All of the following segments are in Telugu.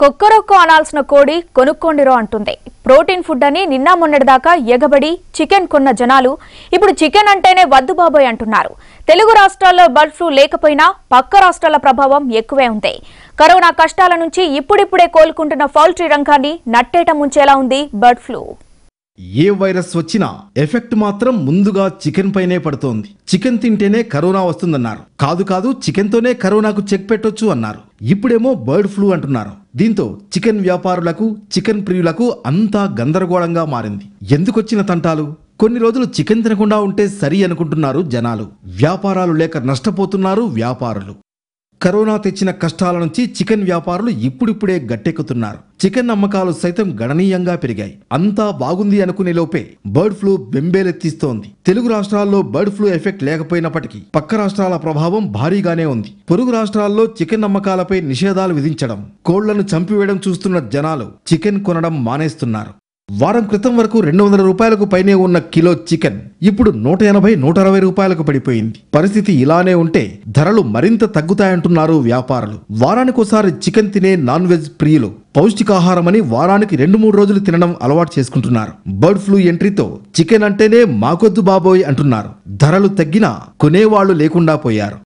కొక్కరొక్క అనాల్సిన కోడి కొనుక్కోండిరో అంటుంది ప్రోటీన్ ఫుడ్ అని నిన్న మొన్నటిదాకా ఎగబడి చికెన్ కొన్న జనాలు ఇప్పుడు చికెన్ అంటేనే వద్దు బాబోయ్ అంటున్నారు తెలుగు రాష్ట్రాల్లో బర్డ్ ఫ్లూ లేకపోయినా పక్క రాష్ట్రాల ప్రభావం ఎక్కువే ఉంది కరోనా కష్టాల నుంచి ఇప్పుడిప్పుడే కోలుకుంటున్న పౌల్ట్రీ రంగాన్ని నట్టేట ముంచేలా ఉంది బర్డ్ ఫ్లూ ఏ వైరస్ వచ్చినా ఎఫెక్ట్ మాత్రం ముందుగా చికెన్ పైనే పడుతోంది చికెన్ తింటేనే కరోనా వస్తుందన్నారు కాదు కాదు చికెన్తోనే కరోనాకు చెక్ పెట్టొచ్చు అన్నారు ఇప్పుడేమో బర్డ్ ఫ్లూ అంటున్నారు దీంతో చికెన్ వ్యాపారులకు చికెన్ ప్రియులకు అంతా గందరగోళంగా మారింది ఎందుకొచ్చిన తంటాలు కొన్ని రోజులు చికెన్ తినకుండా ఉంటే సరి అనుకుంటున్నారు జనాలు వ్యాపారాలు లేక నష్టపోతున్నారు వ్యాపారులు కరోనా తెచ్చిన కష్టాల నుంచి చికెన్ వ్యాపారులు ఇప్పుడిప్పుడే గట్టెక్కుతున్నారు చికెన్ అమ్మకాలు సైతం గణనీయంగా పెరిగాయి అంతా బాగుంది అనుకునే లోపే బర్డ్ ఫ్లూ బెంబేలెత్తిస్తోంది తెలుగు రాష్ట్రాల్లో బర్డ్ ఫ్లూ ఎఫెక్ట్ లేకపోయినప్పటికీ పక్క రాష్ట్రాల ప్రభావం భారీగానే ఉంది పొరుగు రాష్ట్రాల్లో చికెన్ అమ్మకాలపై నిషేధాలు విధించడం కోళ్లను చంపివేయడం చూస్తున్న జనాలు చికెన్ కొనడం మానేస్తున్నారు వారం క్రితం వరకు రెండు వందల రూపాయలకు పైనే ఉన్న కిలో చికెన్ ఇప్పుడు నూట ఎనభై నూట అరవై రూపాయలకు పడిపోయింది పరిస్థితి ఇలానే ఉంటే ధరలు మరింత తగ్గుతాయంటున్నారు వ్యాపారులు వారానికోసారి చికెన్ తినే నాన్ వెజ్ ప్రియులు పౌష్టికాహారమని వారానికి రెండు మూడు రోజులు తినడం అలవాటు చేసుకుంటున్నారు బర్డ్ ఫ్లూ ఎంట్రీతో చికెన్ అంటేనే మాకొద్దు బాబోయ్ అంటున్నారు ధరలు తగ్గినా కొనేవాళ్లు లేకుండా పోయారు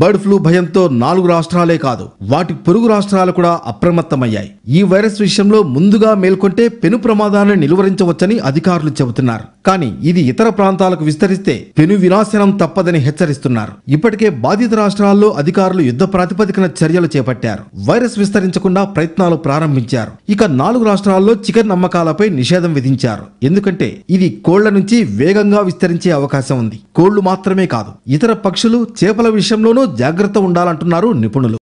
బర్డ్ ఫ్లూ భయంతో నాలుగు రాష్ట్రాలే కాదు వాటి పొరుగు రాష్ట్రాలు కూడా అప్రమత్తమయ్యాయి ఈ వైరస్ విషయంలో ముందుగా మేల్కొంటే పెను ప్రమాదాన్ని నిలువరించవచ్చని అధికారులు చెబుతున్నారు కానీ ఇది ఇతర ప్రాంతాలకు విస్తరిస్తే పెను వినాశనం తప్పదని హెచ్చరిస్తున్నారు ఇప్పటికే బాధిత రాష్ట్రాల్లో అధికారులు యుద్ధ ప్రాతిపదికన చర్యలు చేపట్టారు వైరస్ విస్తరించకుండా ప్రయత్నాలు ప్రారంభించారు ఇక నాలుగు రాష్ట్రాల్లో చికెన్ అమ్మకాలపై నిషేధం విధించారు ఎందుకంటే ఇది కోళ్ల నుంచి వేగంగా విస్తరించే అవకాశం ఉంది కోళ్లు మాత్రమే కాదు ఇతర పక్షులు చేపల విషయంలోనూ జాగ్రత్త ఉండాలంటున్నారు నిపుణులు